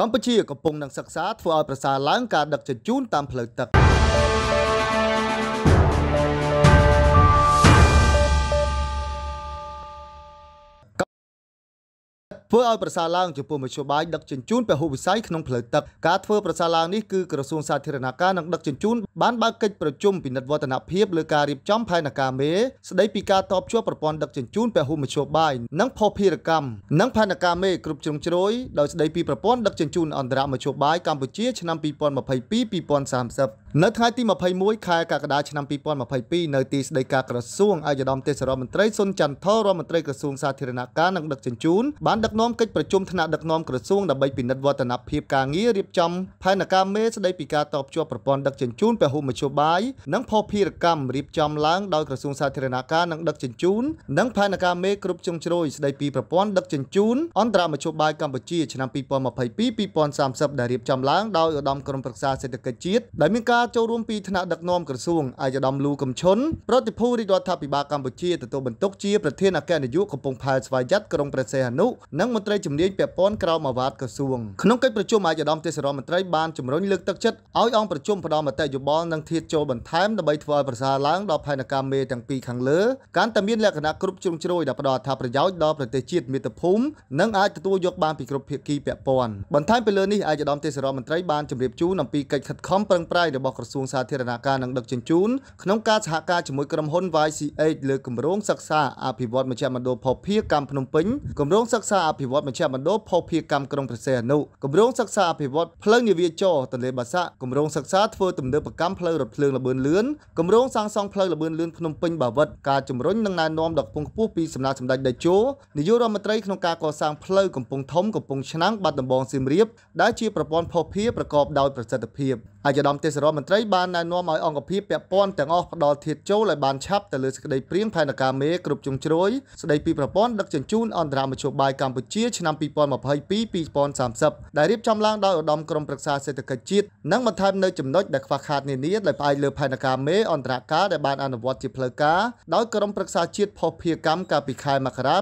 កម្ពុជាកំពុងនឹងសិក្សាធ្វើឲ្យប្រសើរឡើងការដឹកជញ្ជូនតាមផ្លូវទឹក។ធ្វើឲ្យប្រសើរឡើងចំពោះមធ្យោបាយដឹកជញ្ជូនពហុវិស័យក្នុងផ្លូវទឹកការធ្វើប្រសើរឡើងនេះគឺក្រសួងសាធារណការនិងដឹកជញ្ជូនបានបើកកិច្ចប្រជុំពិនិត្យវឌ្ឍនភាពលើការរៀបចំផែនការមេស្ដីពីការតបជួបប្រព័ន្ធដឹកជញ្ជូនពហុមធ្យោបាយនិងភស្តុភារកម្មនិងផែនការមេគ្រប់ជ្រុងជ្រោយដោយស្ដីពីប្រព័ន្ធដឹកជញ្ជូនអន្តរមធ្យោបាយកម្ពុជាឆ្នាំ2022-2030នៅថ្ងៃទី21ខែកក្កដាឆ្នាំ2022នៅទីស្តីការក្រសួងអាយដាមទេសរដ្ឋមន្ត្រីសុនចន្ទថរដ្ឋមន្ត្រីក្រសួងសាធារណការនិងដឹកជញ្ជូនបានដឹកនាំកិច្ចប្រជុំថ្នាក់ដឹកនាំក្រសួងដើម្បីពិនិត្យវឌ្ឍនភាពការងាររៀបចំផែនការមេស្តីពីការតបជាប់ប្រព័ន្ធដឹកជញ្ជូនពហុមធ្យោបាយនិងភស្តុភារកម្មរៀបចំឡើងដោយក្រសួងសាធារណការនិងដឹកជញ្ជូននិងផែនការមេគ្រប់ជ្រុងជ្រោយស្តីពីប្រព័ន្ធដឹកជញ្ជូនអន្តរមធ្យោបាយកម្ពុជាឆ្នាំ2022-2030ដែលរៀបចំឡើងដោយឧត្តមក្រុមប្រឹក្សាសេដ្ឋកិច្ចជាតិដែលមានការបាលចូលរួមពីថ្នាក់ដឹកនាំក្រសួងអាយដាមលូកំឈុនប្រតិភូរាជរដ្ឋាភិបាលកម្ពុជាទទួលបន្ទុកជាប្រធានអគ្គនាយកកំពង់ផែស្វ័យយ័តក្រុងព្រះសីហនុនិងមន្ត្រីជំនាញពាក់ព័ន្ធក្រមអាវ៉ាតក្រសួងក្នុងកិច្ចប្រជុំអាយដាមទេសរដ្ឋមន្ត្រីបានជំរុញលើកទឹកចិត្តឲ្យអង្គប្រជុំផ្ដល់មតិយោបល់និងធាតចូលបន្ថែមដើម្បីធ្វើឲ្យប្រសើរឡើងដល់ផែនការមេទាំងពីរខាងលើកាន់តែមានលក្ខណៈគ្រប់ជ្រុងជ្រោយដែលផ្ដល់អត្ថប្រយោជន៍ដល់ប្រទេសជាតិមាតុភូមិនិងអាចទទួលយកបានពីគ្រប់ភាគីពាក់ព័ន្ធបន្ថែមពីលើនេះអាយដាមទេសរដ្ឋមន្ត្រីបានជម្រាបជូនអំពីកិច្ចខិតខំប្រឹងប្រែងរបស់របស់ក្រសួងសាធារណការនិងដឹកជញ្ជូនក្នុងការសហការជាមួយក្រុមហ៊ុន YCH លើគម្រោងសិក្សាអភិវឌ្ឍមជ្ឈមណ្ឌលភពភាកម្មភ្នំពេញគម្រោងសិក្សាអភិវឌ្ឍមជ្ឈមណ្ឌលភពភាកម្មក្រុងព្រះសីហនុគម្រោងសិក្សាអភិវឌ្ឍផ្លូវនាវាចរទន្លេបាសាក់គម្រោងសិក្សាធ្វើទំនើបកម្មផ្លូវរថភ្លើងលបឿនលឿនគម្រោងសាងសង់ផ្លូវលបឿនលឿនភ្នំពេញបាវិតការជំរុញនិងណែនាំដល់គង្គពោះពីសំណាក់សម្ដេចតេជោនាយករដ្ឋមន្ត្រីក្នុងការកសាងផ្លូវកំពង់ធំកំពង់ឆ្នាំងបាត់ដំបងសៀមរាបដែលជាប្រព័ន្ធភស្តុភារប្រកបដោយប្រសិទ្ធភាពអាយដាមទេសរដ្ឋមន្ត្រីបានណែនាំឲ្យអង្គភាពពាក់ព័ន្ធទាំងអស់ផ្ដល់ធាតចូលឲ្យបានឆាប់ទៅលើសេចក្តីព្រៀងផែនការមេគ្រប់ជ្រុងជ្រោយស្តីពីប្រព័ន្ធដឹកជញ្ជូនអន្តរមធ្យោបាយកម្ពុជាឆ្នាំ2022-2030ដែលរៀបចំឡើងដោយឧត្តមក្រុមប្រឹក្សាសេដ្ឋកិច្ចជាតិនិងបន្ថែមនៅចំណុចដែលខ្វះខាតនានាដោយផ្អែកលើផែនការមេអន្តរការដែលបានអនុវត្តជាផ្លូវការដោយក្រុមប្រឹក្សាជាតិផុសភារកម្មកាលពីខែមករា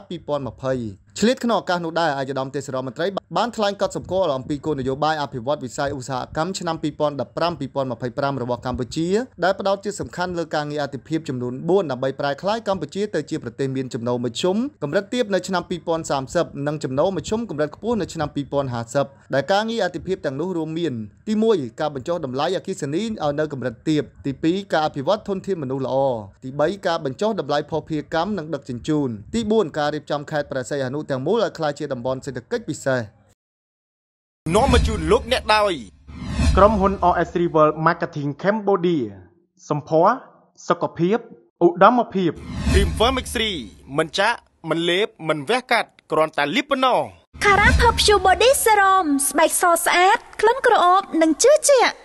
2020ឆ្លៀតក្នុងឱកាសនោះដែរអាយដាមទេសរដ្ឋមន្ត្រីបានថ្លែងកត់សម្គាល់អំពីគោលនយោបាយអភិវឌ្ឍវិស័យឧស្សាហកម្មឆ្នាំ2015-2025របស់កម្ពុជាដែលផ្ដោតជាសំខាន់លើការងារអាទិភាពចំនួន4ដើម្បីប្រែក្លាយកម្ពុជាទៅជាប្រទេសមានចំណូលមធ្យមកម្រិតទាបនៅឆ្នាំ2030និងចំណូលមធ្យមកម្រិតខ្ពស់នៅឆ្នាំ2050ដែលការងារអាទិភាពទាំងនោះរួមមានទី1ការបញ្ចុះតម្លៃអគិសនីឲ្យនៅកម្រិតទាបទី2ការអភិវឌ្ឍធនធានមនុស្សល្អទី3ការបញ្ចុះតម្លៃភស្តុភារកម្មនិងដឹកជញ្ជូនទី4ការរៀបចំខេត្តប្រសិទ្ធអនុទាំងមូលឲ្យក្លាយជាតំបន់សេដ្ឋកិច្ចពិសេសនាំមកជូនលោកអ្នកដោយក្រុមហ៊ុន OS Rival Marketing Cambodia សម្ភារសុខភាពឧត្តមភាព Dreamworm X3 មិនចាក់មិនលេប មិនវះកាត់គ្រាន់តែលីបប៉ុណ្ណោះ Cara Perfume Body Serum ស្បែកសស្អាតក្លិនក្រអូប និងជឿជាក់